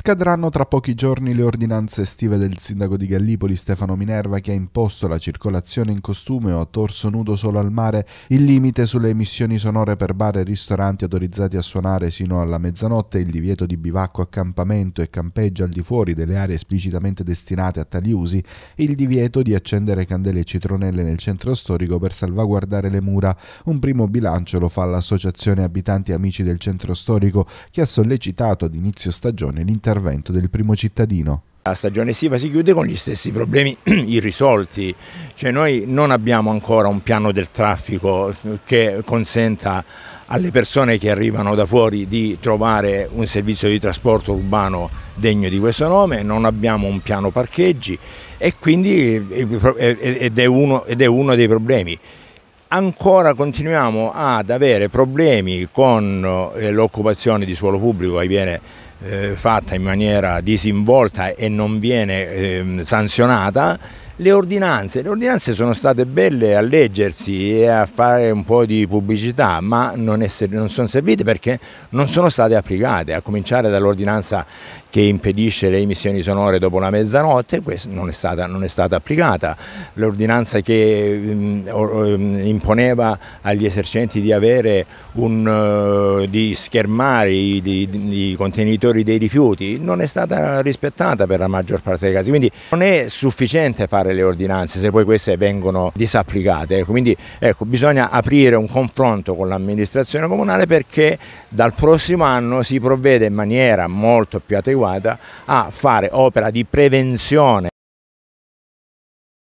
Scadranno tra pochi giorni le ordinanze estive del sindaco di Gallipoli Stefano Minerva che ha imposto la circolazione in costume o a torso nudo solo al mare, il limite sulle emissioni sonore per bar e ristoranti autorizzati a suonare sino alla mezzanotte, il divieto di bivacco, accampamento e campeggio al di fuori delle aree esplicitamente destinate a tali usi, il divieto di accendere candele e citronelle nel centro storico per salvaguardare le mura. Un primo bilancio lo fa l'associazione Abitanti Amici del Centro Storico che ha sollecitato ad inizio stagione l'intervento intervento del primo cittadino. La stagione estiva si chiude con gli stessi problemi irrisolti, cioè noi non abbiamo ancora un piano del traffico che consenta alle persone che arrivano da fuori di trovare un servizio di trasporto urbano degno di questo nome, non abbiamo un piano parcheggi e quindi eh, eh, eh, ed è uno, ed è uno dei problemi ancora continuiamo ad avere problemi con l'occupazione di suolo pubblico che viene eh, fatta in maniera disinvolta e non viene eh, sanzionata le ordinanze. Le ordinanze sono state belle a leggersi e a fare un po' di pubblicità, ma non, è, non sono servite perché non sono state applicate, a cominciare dall'ordinanza che impedisce le emissioni sonore dopo la mezzanotte, questa non è stata, non è stata applicata, l'ordinanza che mm, mm, imponeva agli esercenti di, un, eh, di schermare i, di, di contenitori dei rifiuti non è stata rispettata per la maggior parte dei casi, quindi non è sufficiente fare applicare le ordinanze se poi queste vengono disapplicate. Ecco, quindi ecco, bisogna aprire un confronto con l'amministrazione comunale perché dal prossimo anno si provvede in maniera molto più adeguata a fare opera di prevenzione